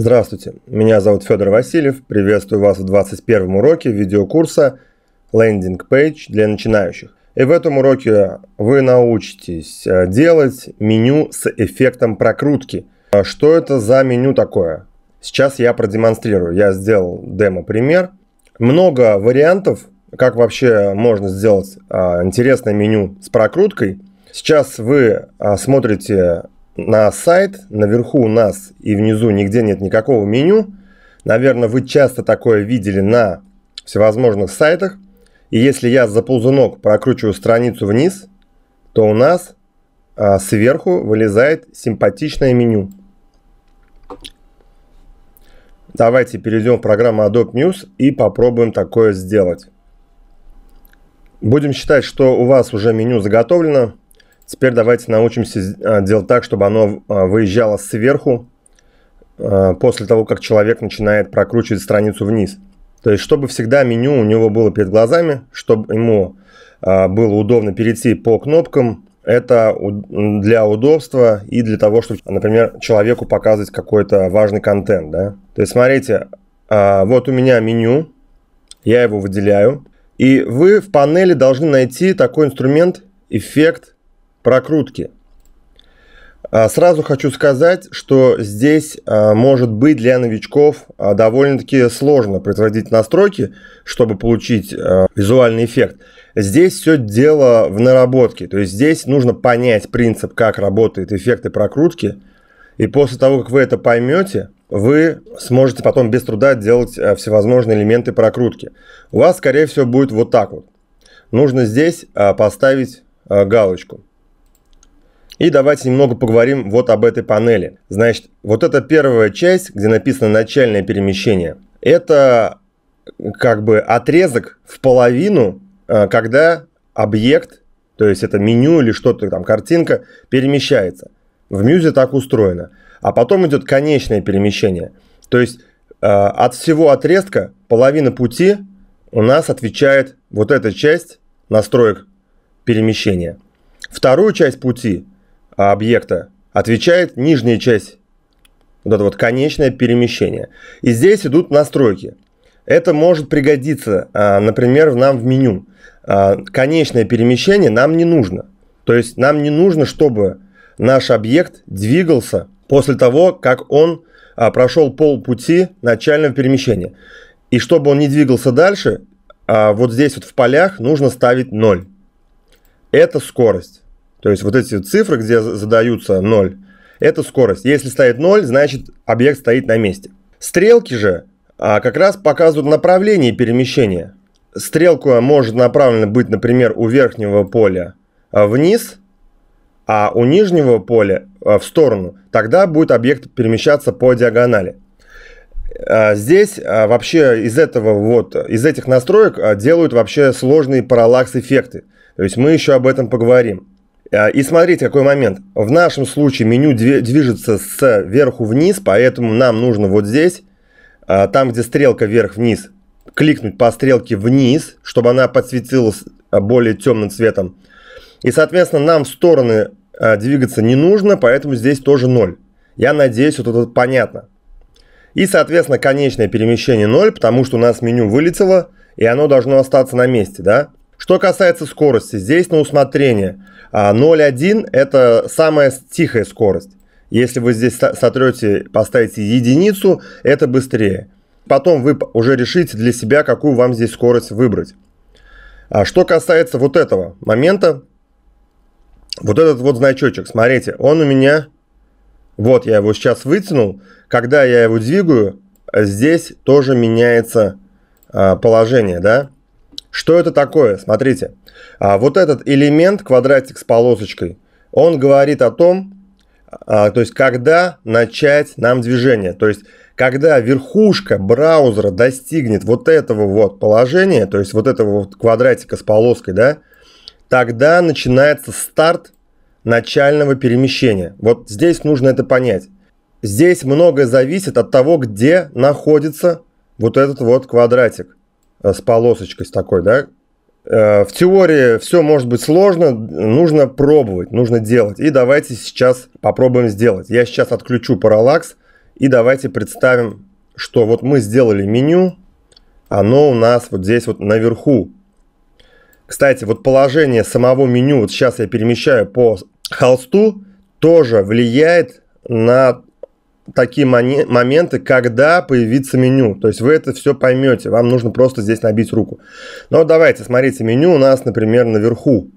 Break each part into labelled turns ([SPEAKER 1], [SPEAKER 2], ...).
[SPEAKER 1] Здравствуйте, меня зовут Федор Васильев, приветствую вас в 21 уроке видеокурса Landing Page для начинающих». И в этом уроке вы научитесь э, делать меню с эффектом прокрутки. А что это за меню такое? Сейчас я продемонстрирую. Я сделал демо-пример. Много вариантов, как вообще можно сделать а, интересное меню с прокруткой. Сейчас вы а, смотрите на сайт, наверху у нас и внизу нигде нет никакого меню. Наверное, вы часто такое видели на всевозможных сайтах. И если я за ползунок прокручиваю страницу вниз, то у нас а, сверху вылезает симпатичное меню. Давайте перейдем в программу Adobe News и попробуем такое сделать. Будем считать, что у вас уже меню заготовлено. Теперь давайте научимся а, делать так, чтобы оно а, выезжало сверху а, после того, как человек начинает прокручивать страницу вниз. То есть, чтобы всегда меню у него было перед глазами, чтобы ему было удобно перейти по кнопкам, это для удобства и для того, чтобы, например, человеку показывать какой-то важный контент. Да? То есть, смотрите, вот у меня меню, я его выделяю, и вы в панели должны найти такой инструмент эффект прокрутки. А, сразу хочу сказать, что здесь а, может быть для новичков а, довольно-таки сложно производить настройки, чтобы получить визуальный эффект. Здесь все дело в наработке, то есть здесь нужно понять принцип, как работают эффекты прокрутки, и после того, как вы это поймете, вы сможете потом без труда делать всевозможные элементы прокрутки. У вас, скорее всего, будет вот так вот. Нужно здесь поставить галочку. И давайте немного поговорим вот об этой панели. Значит, вот эта первая часть, где написано начальное перемещение, это как бы отрезок в половину, э, когда объект, то есть это меню или что-то там, картинка, перемещается. В Мьюзе так устроено. А потом идет конечное перемещение. То есть э, от всего отрезка половина пути у нас отвечает вот эта часть настроек перемещения. Вторую часть пути – а объекта отвечает нижняя часть, вот это вот конечное перемещение. И здесь идут настройки. Это может пригодиться, а, например, нам в меню. А, конечное перемещение нам не нужно. То есть нам не нужно, чтобы наш объект двигался после того, как он прошел полпути начального перемещения. И чтобы он не двигался дальше, вот здесь вот в полях нужно ставить 0. Это скорость. То есть вот эти цифры, где задаются 0, это скорость. Если стоит 0, значит объект стоит на месте. Стрелки же а, как раз показывают направление перемещения. Стрелка может направлена быть, например, у верхнего поля а, вниз, а у нижнего поля а, в сторону. Тогда будет объект перемещаться по диагонали. А, здесь вообще из этого вот, из этих настроек делают вообще сложные параллакс эффекты. То есть мы еще об этом поговорим. А, и смотрите, какой момент. В нашем случае меню движется сверху вниз, поэтому нам нужно вот здесь, а, там, где стрелка вверх-вниз, кликнуть по стрелке вниз, чтобы она подсветилась а, более темным цветом. И, соответственно, нам в стороны двигаться не нужно, поэтому здесь тоже 0. Я надеюсь, вот это понятно. И, соответственно, конечное перемещение 0, потому что у нас меню вылетело, и оно должно остаться на месте, да? Что касается скорости, здесь на усмотрение. 0.1 а, это самая тихая скорость. Если вы здесь сотрете, поставите единицу, это быстрее. Потом вы уже решите для себя, какую вам здесь скорость выбрать. А, что касается вот этого момента, вот этот вот значочек, смотрите, он у меня, вот я его сейчас вытянул, когда я его двигаю, здесь тоже меняется а, положение, да, что это такое? Смотрите, а, вот этот элемент, квадратик с полосочкой, он говорит о том, а, то есть когда начать нам движение. То есть когда верхушка браузера достигнет вот этого вот положения, то есть вот этого вот квадратика с полоской, да, тогда начинается старт начального перемещения. Вот здесь нужно это понять. Здесь многое зависит от того, где находится вот этот вот квадратик. Э, с полосочкой с такой, да, э, в теории все может быть сложно, нужно пробовать, нужно делать. И давайте сейчас попробуем сделать. Я сейчас отключу параллакс и давайте представим, что вот мы сделали меню, оно у нас вот здесь вот наверху. Кстати, вот положение самого меню, вот сейчас я перемещаю по холсту, тоже влияет на такие моменты, когда появится меню. То есть вы это все поймете. Вам нужно просто здесь набить руку. Но давайте, смотрите, меню у нас, например, наверху.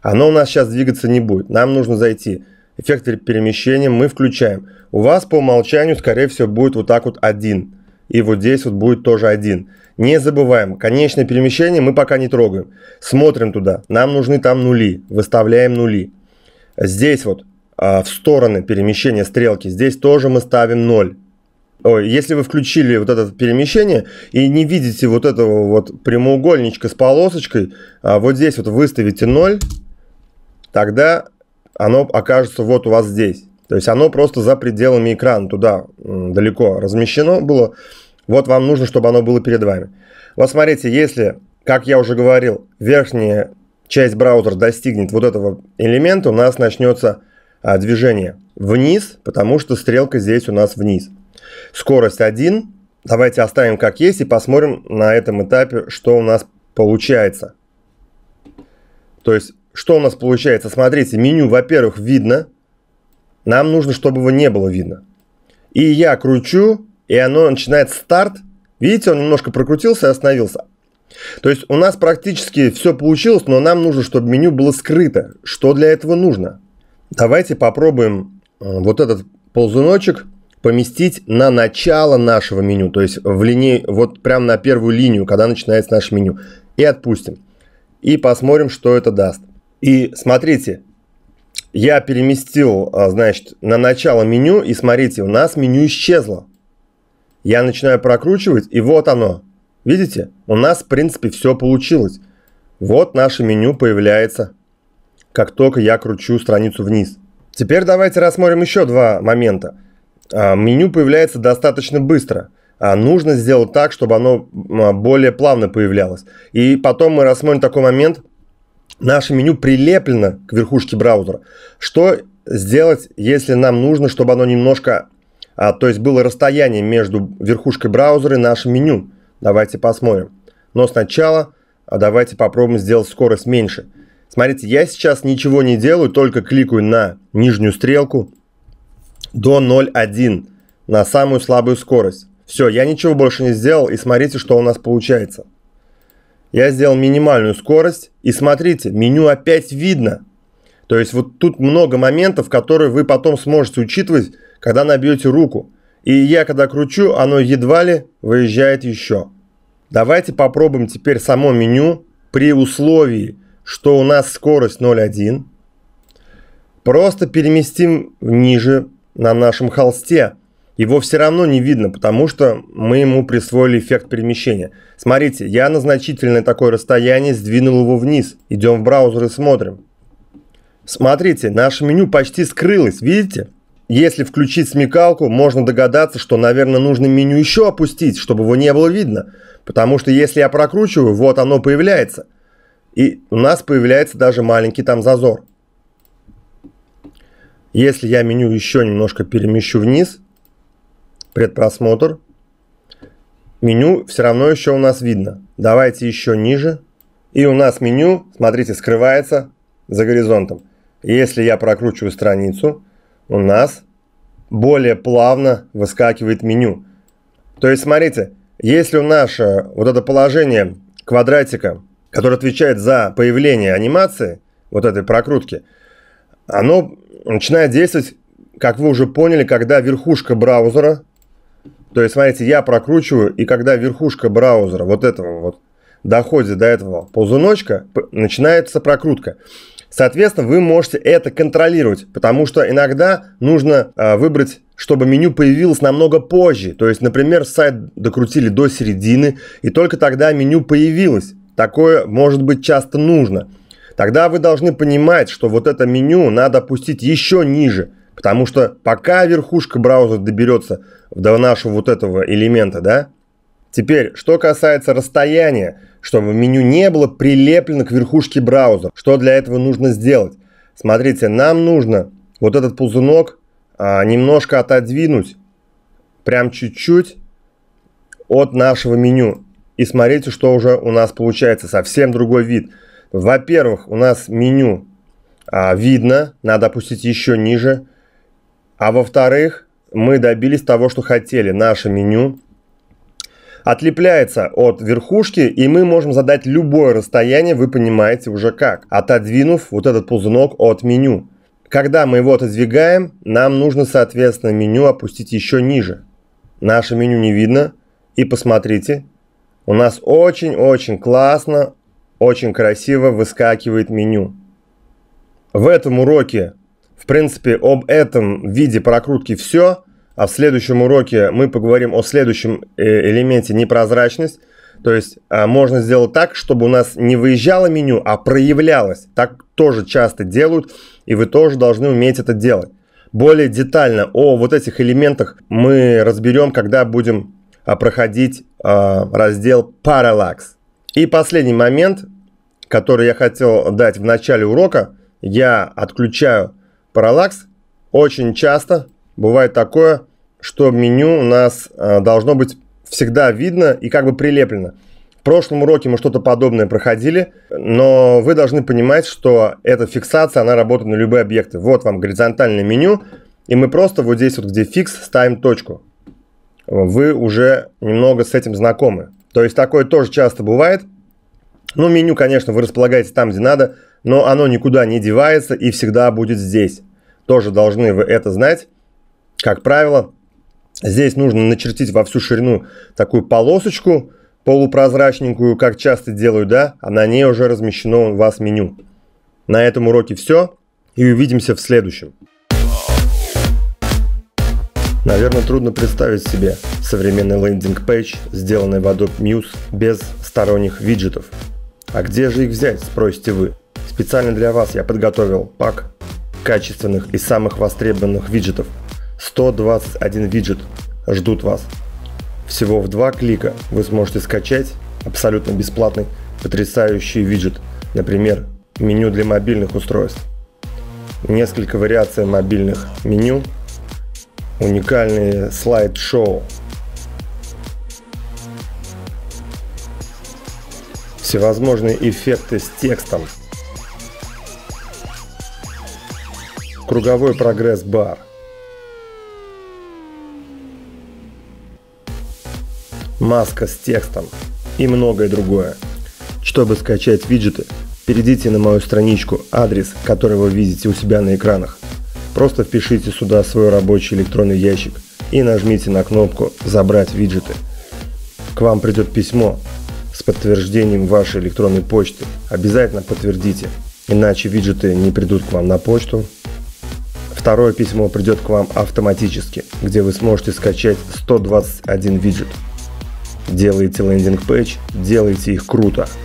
[SPEAKER 1] Оно у нас сейчас двигаться не будет. Нам нужно зайти. Эффект перемещения мы включаем. У вас по умолчанию, скорее всего, будет вот так вот один. И вот здесь вот будет тоже один. Не забываем, конечное перемещение мы пока не трогаем. Смотрим туда. Нам нужны там нули. Выставляем нули. Здесь вот а, в стороны перемещения стрелки, здесь тоже мы ставим 0. Ой, если вы включили вот это перемещение и не видите вот этого вот прямоугольничка с полосочкой, а, вот здесь вот выставите 0, тогда оно окажется вот у вас здесь. То есть оно просто за пределами экрана, туда далеко размещено было. Вот вам нужно, чтобы оно было перед вами. Вот смотрите, если, как я уже говорил, верхняя часть браузера достигнет вот этого элемента, у нас начнется а, движение вниз, потому что стрелка здесь у нас вниз. Скорость 1. Давайте оставим как есть и посмотрим на этом этапе, что у нас получается. То есть, что у нас получается? Смотрите, меню, во-первых, видно. Нам нужно, чтобы его не было видно. И я кручу, и оно начинает старт. Видите, он немножко прокрутился и остановился. То есть у нас практически все получилось, но нам нужно, чтобы меню было скрыто. Что для этого нужно? Давайте попробуем э, вот этот ползуночек поместить на начало нашего меню, то есть в линии, вот прям на первую линию, когда начинается наше меню. И отпустим. И посмотрим, что это даст. И смотрите, я переместил, э, значит, на начало меню, и смотрите, у нас меню исчезло. Я начинаю прокручивать, и вот оно. Видите? У нас, в принципе, все получилось. Вот наше меню появляется как только я кручу страницу вниз. Теперь давайте рассмотрим еще два момента. А, меню появляется достаточно быстро. А, нужно сделать так, чтобы оно а, более плавно появлялось. И потом мы рассмотрим такой момент. Наше меню прилеплено к верхушке браузера. Что сделать, если нам нужно, чтобы оно немножко... То есть было расстояние между верхушкой браузера и нашим меню. Давайте посмотрим. Но сначала давайте попробуем сделать скорость меньше. Смотрите, я сейчас ничего не делаю, только кликаю на нижнюю стрелку до 0.1 на самую слабую скорость. Все, я ничего больше не сделал, и смотрите, что у нас получается. Я сделал минимальную скорость, и смотрите, меню опять видно. То есть вот тут много моментов, которые вы потом сможете учитывать, когда набьете руку. И я когда кручу, оно едва ли выезжает еще. Давайте попробуем теперь само меню при условии, что у нас скорость 0,1. Просто переместим ниже на нашем холсте. Его все равно не видно, потому что мы ему присвоили эффект перемещения. Смотрите, я на значительное такое расстояние сдвинул его вниз. Идем в браузер и смотрим. Смотрите, наше меню почти скрылось, видите? Если включить смекалку, можно догадаться, что, наверное, нужно меню еще опустить, чтобы его не было видно. Потому что если я прокручиваю, вот оно появляется – и у нас появляется даже маленький там зазор. Если я меню еще немножко перемещу вниз, предпросмотр, меню все равно еще у нас видно. Давайте еще ниже. И у нас меню, смотрите, скрывается за горизонтом. Если я прокручиваю страницу, у нас более плавно выскакивает меню. То есть, смотрите, если у нас вот это положение квадратика который отвечает за появление анимации, вот этой прокрутки, оно начинает действовать, как вы уже поняли, когда верхушка браузера, то есть, смотрите, я прокручиваю, и когда верхушка браузера вот этого вот доходит до этого ползуночка, начинается прокрутка. Соответственно, вы можете это контролировать, потому что иногда нужно э, выбрать, чтобы меню появилось намного позже. То есть, например, сайт докрутили до середины, и только тогда меню появилось. Такое может быть часто нужно. Тогда вы должны понимать, что вот это меню надо опустить еще ниже, потому что пока верхушка браузера доберется до нашего вот этого элемента, да? Теперь, что касается расстояния, чтобы меню не было прилеплено к верхушке браузера, что для этого нужно сделать? Смотрите, нам нужно вот этот ползунок а, немножко отодвинуть, прям чуть-чуть от нашего меню. И смотрите, что уже у нас получается. Совсем другой вид. Во-первых, у нас меню а, видно. Надо опустить еще ниже. А во-вторых, мы добились того, что хотели. Наше меню отлепляется от верхушки, и мы можем задать любое расстояние, вы понимаете уже как, отодвинув вот этот ползунок от меню. Когда мы его отодвигаем, нам нужно, соответственно, меню опустить еще ниже. Наше меню не видно, и посмотрите, у нас очень-очень классно, очень красиво выскакивает меню. В этом уроке, в принципе, об этом виде прокрутки все, а в следующем уроке мы поговорим о следующем э, элементе непрозрачность. То есть а, можно сделать так, чтобы у нас не выезжало меню, а проявлялось. Так тоже часто делают, и вы тоже должны уметь это делать. Более детально о вот этих элементах мы разберем, когда будем а, проходить э, раздел Parallax. И последний момент, который я хотел дать в начале урока, я отключаю Parallax. Очень часто бывает такое, что меню у нас э, должно быть всегда видно и как бы прилеплено. В прошлом уроке мы что-то подобное проходили, но вы должны понимать, что эта фиксация, она работает на любые объекты. Вот вам горизонтальное меню, и мы просто вот здесь вот, где фикс, ставим точку вы уже немного с этим знакомы. То есть такое тоже часто бывает. Ну, меню, конечно, вы располагаете там, где надо, но оно никуда не девается и всегда будет здесь. Тоже должны вы это знать. Как правило, здесь нужно начертить во всю ширину такую полосочку полупрозрачненькую, как часто делаю, да, а на ней уже размещено у вас меню. На этом уроке все, и увидимся в следующем. Наверное, трудно представить себе современный лендинг-пейдж, сделанный в Adobe Muse без сторонних виджетов. А где же их взять, спросите вы? Специально для вас я подготовил пак качественных и самых востребованных виджетов. 121 виджет ждут вас. Всего в два клика вы сможете скачать абсолютно бесплатный потрясающий виджет, например, меню для мобильных устройств. Несколько вариаций мобильных меню – уникальные слайд-шоу. Всевозможные эффекты с текстом. Круговой прогресс-бар. Маска с текстом и многое другое. Чтобы скачать виджеты, перейдите на мою страничку, адрес, который вы видите у себя на экранах. Просто впишите сюда свой рабочий электронный ящик и нажмите на кнопку «Забрать виджеты». К вам придет письмо с подтверждением вашей электронной почты. Обязательно подтвердите, иначе виджеты не придут к вам на почту. Второе письмо придет к вам автоматически, где вы сможете скачать 121 виджет. Делайте лендинг-пэч, делайте их круто –